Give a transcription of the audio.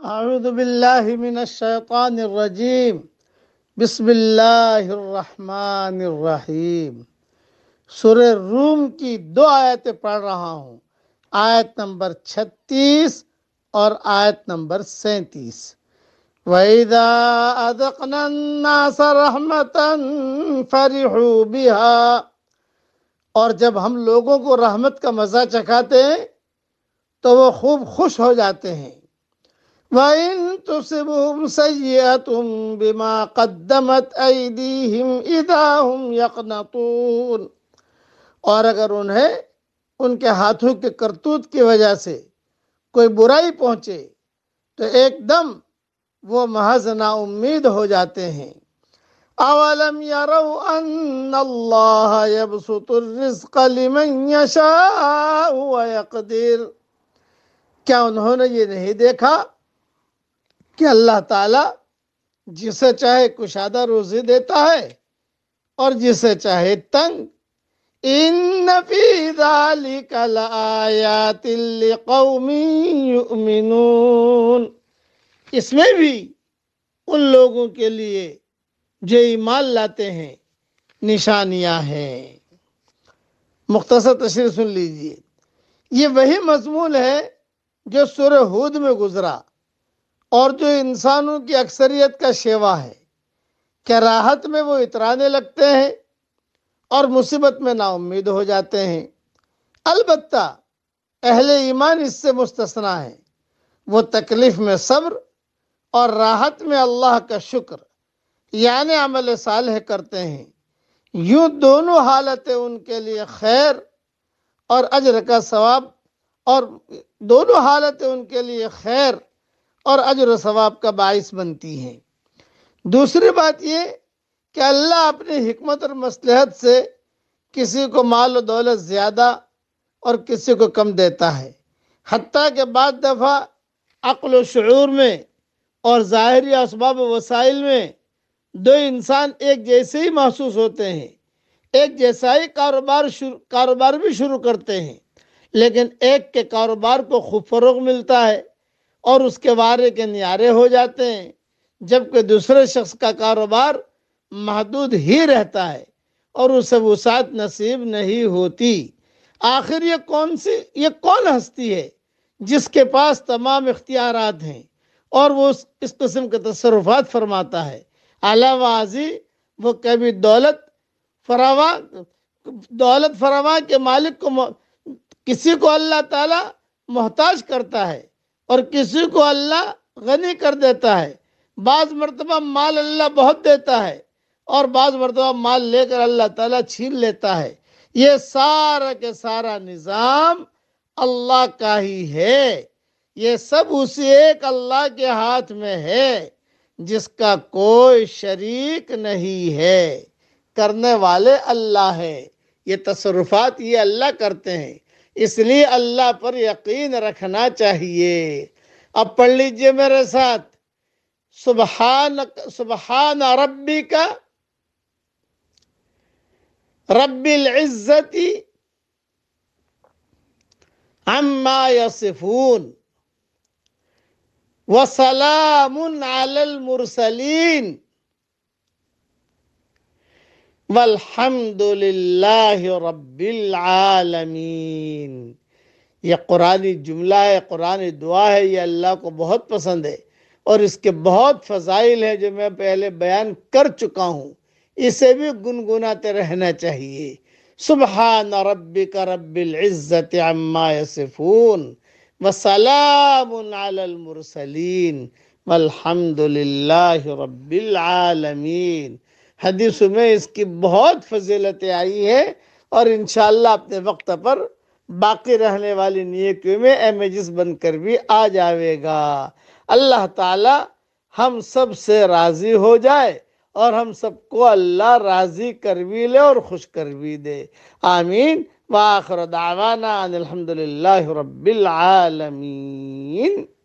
من الشیطان الرجیم بسم اللہ الرحمن الرحیم روم کی دو آیتیں پڑھ رہا ہوں آیت نمبر چھتیس اور آیت نمبر سینتیس فَرِحُوا بِهَا اور جب ہم لوگوں کو رحمت کا مزہ چکھاتے ہیں تو وہ خوب خوش ہو جاتے ہیں وَإِن تُصِبُهُمْ سَيِّئَةٌ بِمَا قَدَّمَتْ أَيْدِيهِمْ إِذَا هُمْ يَقْنَطُونَ اور اگر انہیں ان کے ہاتھوں کے کرتوت کی وجہ سے کوئی برائی پہنچے تو ایک دم وہ محض نا امید ہو جاتے ہیں اولم یروا ان اللہ يبسط الرزق لمن یشاء ویقدر کیا انہوں نے یہ نہیں دیکھا کہ اللہ تعالیٰ جسے چاہے کشادہ روزی دیتا ہے اور جسے چاہے تنگ لقوم یؤمنون اس میں بھی ان لوگوں کے لیے جو ایمان لاتے ہیں نشانیاں ہیں مختصر تشریح سن لیجئے یہ وہی مضمون ہے جو سورہ ہود میں گزرا اور جو انسانوں کی اکثریت کا شیوا ہے کہ راحت میں وہ اترانے لگتے ہیں اور مصیبت میں نا امید ہو جاتے ہیں البتہ اہل ایمان اس سے مستثنا ہے وہ تکلیف میں صبر اور راحت میں اللہ کا شکر یعنی عمل صالح کرتے ہیں یوں دونوں حالتیں ان کے لیے خیر اور اجر کا ثواب اور دونوں حالتیں ان کے لیے خیر اور اجر ثواب کا باعث بنتی ہیں دوسری بات یہ کہ اللہ اپنی حکمت اور مصلحت سے کسی کو مال و دولت زیادہ اور کسی کو کم دیتا ہے حتیٰ کہ بعض دفعہ عقل و شعور میں اور ظاہری اسباب وسائل میں دو انسان ایک جیسے ہی محسوس ہوتے ہیں ایک جیسا ہی کاروبار کاروبار بھی شروع کرتے ہیں لیکن ایک کے کاروبار کو خوب فروغ ملتا ہے اور اس کے وارے کے نیارے ہو جاتے ہیں جبکہ دوسرے شخص کا کاروبار محدود ہی رہتا ہے اور اسے وسعت نصیب نہیں ہوتی آخر یہ کون سی یہ کون ہستی ہے جس کے پاس تمام اختیارات ہیں اور وہ اس قسم کے تصرفات فرماتا ہے اعلیٰ ازی وہ کبھی دولت فراوا دولت فراوا کے مالک کو کسی کو اللہ تعالیٰ محتاج کرتا ہے اور کسی کو اللہ غنی کر دیتا ہے بعض مرتبہ مال اللہ بہت دیتا ہے اور بعض مرتبہ مال لے کر اللہ تعالیٰ چھین لیتا ہے یہ سارا کے سارا نظام اللہ کا ہی ہے یہ سب اسی ایک اللہ کے ہاتھ میں ہے جس کا کوئی شریک نہیں ہے کرنے والے اللہ ہے یہ تصرفات یہ اللہ کرتے ہیں اس لیے اللہ پر یقین رکھنا چاہیے اب پڑھ لیجئے میرے ساتھ سبحان ربی کا رب العزتی عما یصفون وسلام علی المرسلین والحمد للہ رب العالمین یہ قرآن جملہ ہے قرآن دعا ہے یہ اللہ کو بہت پسند ہے اور اس کے بہت فضائل ہیں جو میں پہلے بیان کر چکا ہوں اسے بھی گنگناتے رہنا چاہیے سبحان ربک رب العزت عما یصفون وسلام علی المرسلین والحمد للہ رب العالمین حدیث میں اس کی بہت فضیلتیں آئی ہیں اور انشاءاللہ اپنے وقت پر باقی رہنے والی نیکیوں میں ایمیجز بن کر بھی آ جاوے گا اللہ تعالی ہم سب سے راضی ہو جائے اور ہم سب کو اللہ راضی کر بھی لے اور خوش کر بھی دے آمین وآخر دعوانا ان الحمدللہ رب العالمین